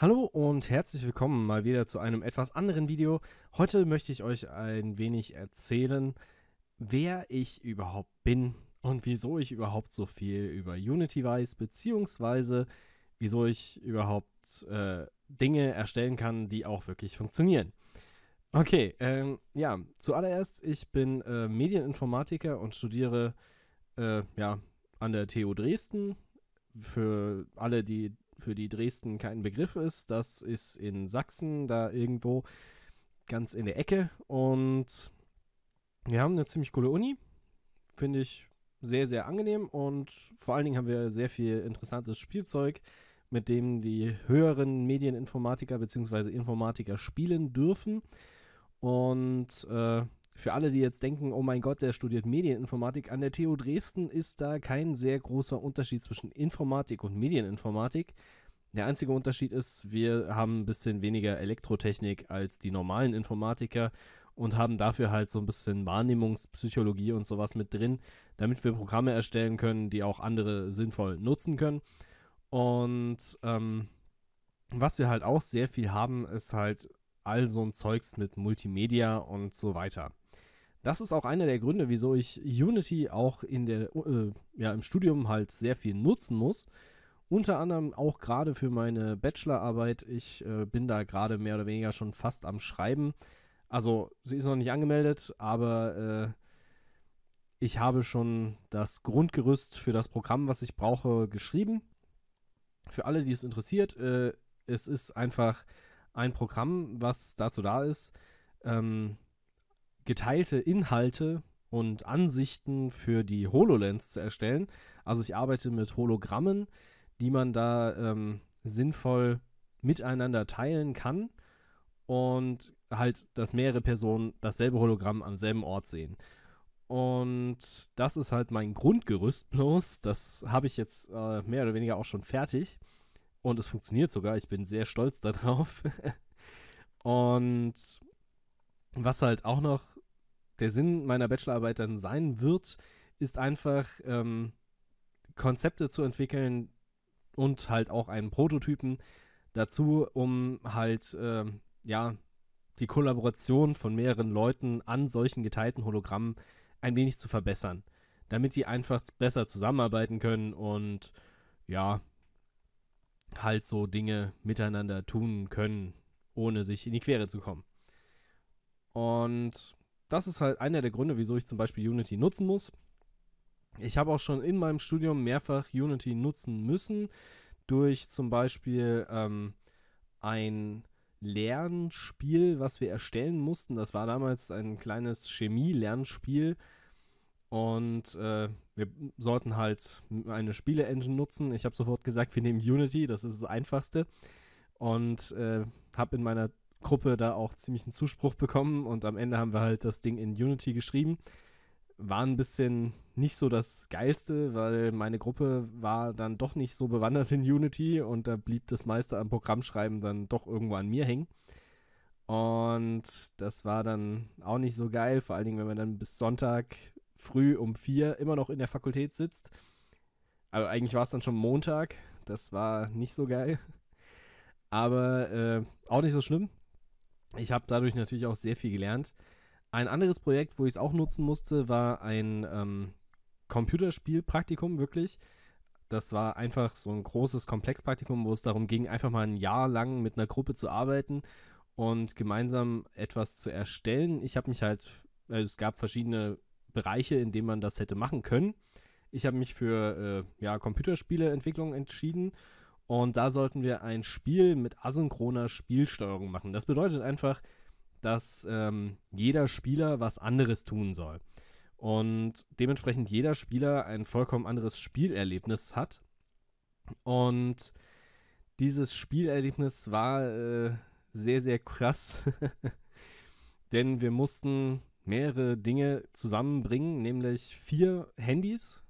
Hallo und herzlich willkommen mal wieder zu einem etwas anderen Video. Heute möchte ich euch ein wenig erzählen, wer ich überhaupt bin und wieso ich überhaupt so viel über Unity weiß, beziehungsweise wieso ich überhaupt äh, Dinge erstellen kann, die auch wirklich funktionieren. Okay, ähm, ja, zuallererst, ich bin äh, Medieninformatiker und studiere äh, ja, an der TU Dresden. Für alle, die für die Dresden kein Begriff ist, das ist in Sachsen, da irgendwo ganz in der Ecke. Und wir haben eine ziemlich coole Uni, finde ich sehr, sehr angenehm. Und vor allen Dingen haben wir sehr viel interessantes Spielzeug, mit dem die höheren Medieninformatiker bzw. Informatiker spielen dürfen. Und äh, für alle, die jetzt denken, oh mein Gott, der studiert Medieninformatik, an der TU Dresden ist da kein sehr großer Unterschied zwischen Informatik und Medieninformatik. Der einzige Unterschied ist, wir haben ein bisschen weniger Elektrotechnik als die normalen Informatiker und haben dafür halt so ein bisschen Wahrnehmungspsychologie und sowas mit drin, damit wir Programme erstellen können, die auch andere sinnvoll nutzen können. Und ähm, was wir halt auch sehr viel haben, ist halt all so ein Zeugs mit Multimedia und so weiter. Das ist auch einer der Gründe, wieso ich Unity auch in der, äh, ja, im Studium halt sehr viel nutzen muss. Unter anderem auch gerade für meine Bachelorarbeit. Ich äh, bin da gerade mehr oder weniger schon fast am Schreiben. Also, sie ist noch nicht angemeldet, aber äh, ich habe schon das Grundgerüst für das Programm, was ich brauche, geschrieben. Für alle, die es interessiert, äh, es ist einfach ein Programm, was dazu da ist, ähm, geteilte Inhalte und Ansichten für die HoloLens zu erstellen. Also ich arbeite mit Hologrammen, die man da ähm, sinnvoll miteinander teilen kann und halt, dass mehrere Personen dasselbe Hologramm am selben Ort sehen. Und das ist halt mein Grundgerüst bloß. Das habe ich jetzt äh, mehr oder weniger auch schon fertig. Und es funktioniert sogar. Ich bin sehr stolz darauf. und was halt auch noch der Sinn meiner Bachelorarbeit dann sein wird, ist einfach ähm, Konzepte zu entwickeln und halt auch einen Prototypen dazu, um halt äh, ja die Kollaboration von mehreren Leuten an solchen geteilten Hologrammen ein wenig zu verbessern, damit die einfach besser zusammenarbeiten können und ja halt so Dinge miteinander tun können, ohne sich in die Quere zu kommen. Und das ist halt einer der Gründe, wieso ich zum Beispiel Unity nutzen muss. Ich habe auch schon in meinem Studium mehrfach Unity nutzen müssen, durch zum Beispiel ähm, ein Lernspiel, was wir erstellen mussten. Das war damals ein kleines Chemie-Lernspiel. Und äh, wir sollten halt eine Spiele-Engine nutzen. Ich habe sofort gesagt, wir nehmen Unity, das ist das Einfachste. Und äh, habe in meiner Gruppe da auch ziemlich einen Zuspruch bekommen und am Ende haben wir halt das Ding in Unity geschrieben. War ein bisschen nicht so das Geilste, weil meine Gruppe war dann doch nicht so bewandert in Unity und da blieb das meiste am Programmschreiben dann doch irgendwo an mir hängen. Und das war dann auch nicht so geil, vor allen Dingen, wenn man dann bis Sonntag früh um vier immer noch in der Fakultät sitzt. Also eigentlich war es dann schon Montag, das war nicht so geil. Aber äh, auch nicht so schlimm. Ich habe dadurch natürlich auch sehr viel gelernt. Ein anderes Projekt, wo ich es auch nutzen musste, war ein ähm, Computerspielpraktikum, wirklich. Das war einfach so ein großes Komplexpraktikum, wo es darum ging, einfach mal ein Jahr lang mit einer Gruppe zu arbeiten und gemeinsam etwas zu erstellen. Ich habe mich halt, also es gab verschiedene Bereiche, in denen man das hätte machen können. Ich habe mich für äh, ja, Computerspieleentwicklung entschieden und da sollten wir ein Spiel mit asynchroner Spielsteuerung machen. Das bedeutet einfach, dass ähm, jeder Spieler was anderes tun soll. Und dementsprechend jeder Spieler ein vollkommen anderes Spielerlebnis hat. Und dieses Spielerlebnis war äh, sehr, sehr krass. Denn wir mussten mehrere Dinge zusammenbringen, nämlich vier Handys,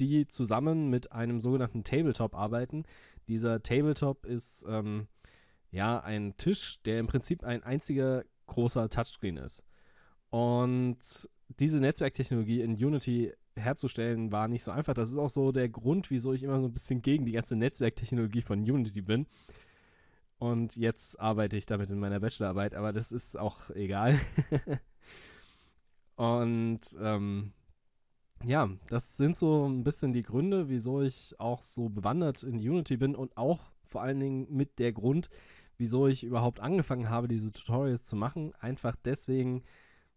die zusammen mit einem sogenannten Tabletop arbeiten. Dieser Tabletop ist ähm, ja ein Tisch, der im Prinzip ein einziger großer Touchscreen ist. Und diese Netzwerktechnologie in Unity herzustellen war nicht so einfach. Das ist auch so der Grund, wieso ich immer so ein bisschen gegen die ganze Netzwerktechnologie von Unity bin. Und jetzt arbeite ich damit in meiner Bachelorarbeit, aber das ist auch egal. Und ähm, ja, das sind so ein bisschen die Gründe, wieso ich auch so bewandert in Unity bin und auch vor allen Dingen mit der Grund, wieso ich überhaupt angefangen habe, diese Tutorials zu machen. Einfach deswegen,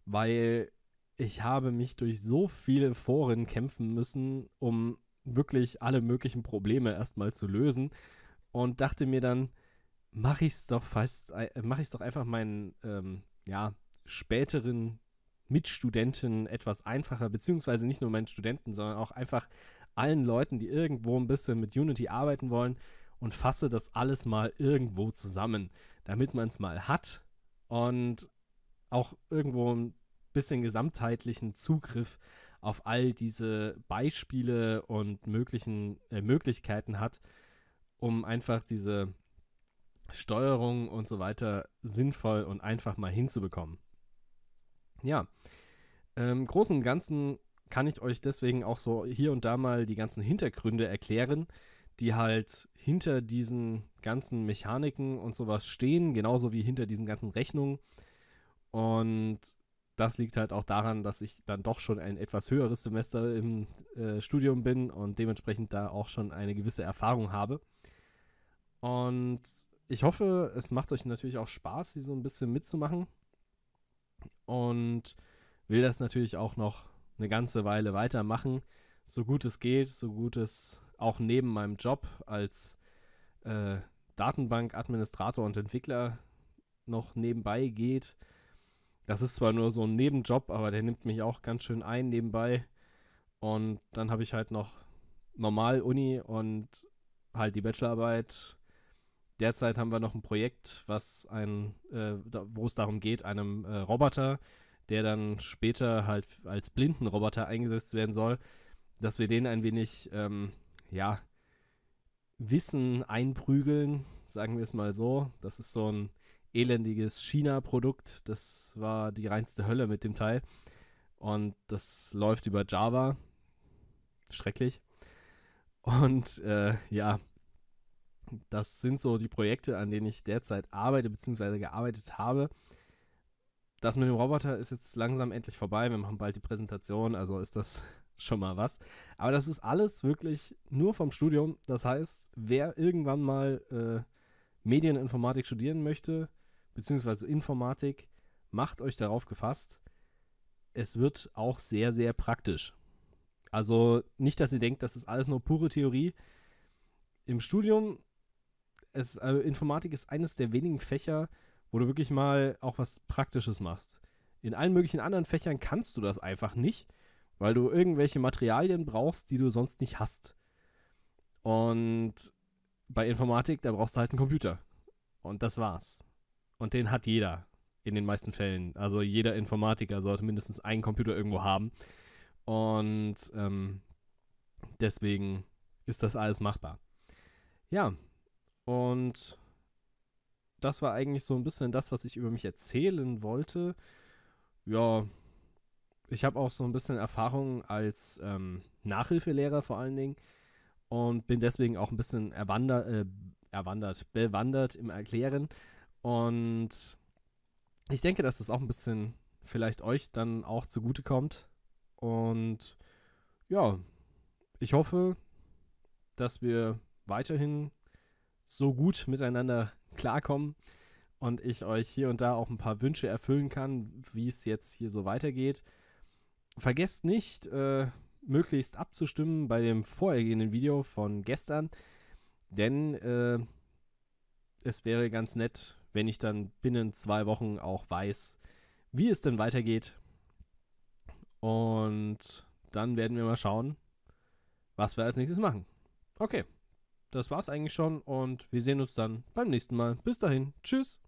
weil ich habe mich durch so viele Foren kämpfen müssen, um wirklich alle möglichen Probleme erstmal zu lösen und dachte mir dann, mache ich es doch fast, äh, mache ich doch einfach meinen ähm, ja, späteren Mitstudenten etwas einfacher, beziehungsweise nicht nur meinen Studenten, sondern auch einfach allen Leuten, die irgendwo ein bisschen mit Unity arbeiten wollen und fasse das alles mal irgendwo zusammen, damit man es mal hat und auch irgendwo ein bisschen gesamtheitlichen Zugriff auf all diese Beispiele und möglichen äh, Möglichkeiten hat, um einfach diese Steuerung und so weiter sinnvoll und einfach mal hinzubekommen ja, im ähm, Großen und Ganzen kann ich euch deswegen auch so hier und da mal die ganzen Hintergründe erklären, die halt hinter diesen ganzen Mechaniken und sowas stehen, genauso wie hinter diesen ganzen Rechnungen. Und das liegt halt auch daran, dass ich dann doch schon ein etwas höheres Semester im äh, Studium bin und dementsprechend da auch schon eine gewisse Erfahrung habe. Und ich hoffe, es macht euch natürlich auch Spaß, hier so ein bisschen mitzumachen und will das natürlich auch noch eine ganze Weile weitermachen, so gut es geht, so gut es auch neben meinem Job als äh, Datenbank-Administrator und Entwickler noch nebenbei geht. Das ist zwar nur so ein Nebenjob, aber der nimmt mich auch ganz schön ein nebenbei. Und dann habe ich halt noch normal Uni und halt die Bachelorarbeit Derzeit haben wir noch ein Projekt, was ein, äh, da, wo es darum geht, einem äh, Roboter, der dann später halt als Blindenroboter eingesetzt werden soll, dass wir den ein wenig, ähm, ja, Wissen einprügeln, sagen wir es mal so. Das ist so ein elendiges China-Produkt. Das war die reinste Hölle mit dem Teil. Und das läuft über Java. Schrecklich. Und äh, ja, das sind so die Projekte, an denen ich derzeit arbeite bzw. gearbeitet habe. Das mit dem Roboter ist jetzt langsam endlich vorbei. Wir machen bald die Präsentation, also ist das schon mal was. Aber das ist alles wirklich nur vom Studium. Das heißt, wer irgendwann mal äh, Medieninformatik studieren möchte, beziehungsweise Informatik, macht euch darauf gefasst. Es wird auch sehr, sehr praktisch. Also nicht, dass ihr denkt, das ist alles nur pure Theorie. Im Studium es, also Informatik ist eines der wenigen Fächer, wo du wirklich mal auch was Praktisches machst. In allen möglichen anderen Fächern kannst du das einfach nicht, weil du irgendwelche Materialien brauchst, die du sonst nicht hast. Und bei Informatik, da brauchst du halt einen Computer. Und das war's. Und den hat jeder in den meisten Fällen. Also jeder Informatiker sollte mindestens einen Computer irgendwo haben. Und ähm, deswegen ist das alles machbar. Ja, und das war eigentlich so ein bisschen das, was ich über mich erzählen wollte. Ja, ich habe auch so ein bisschen Erfahrung als ähm, Nachhilfelehrer vor allen Dingen und bin deswegen auch ein bisschen erwander, äh, erwandert, bewandert im Erklären. Und ich denke, dass das auch ein bisschen vielleicht euch dann auch zugutekommt. Und ja, ich hoffe, dass wir weiterhin so gut miteinander klarkommen und ich euch hier und da auch ein paar Wünsche erfüllen kann, wie es jetzt hier so weitergeht. Vergesst nicht, äh, möglichst abzustimmen bei dem vorhergehenden Video von gestern, denn äh, es wäre ganz nett, wenn ich dann binnen zwei Wochen auch weiß, wie es denn weitergeht. Und dann werden wir mal schauen, was wir als nächstes machen. Okay das war's eigentlich schon und wir sehen uns dann beim nächsten Mal. Bis dahin, tschüss.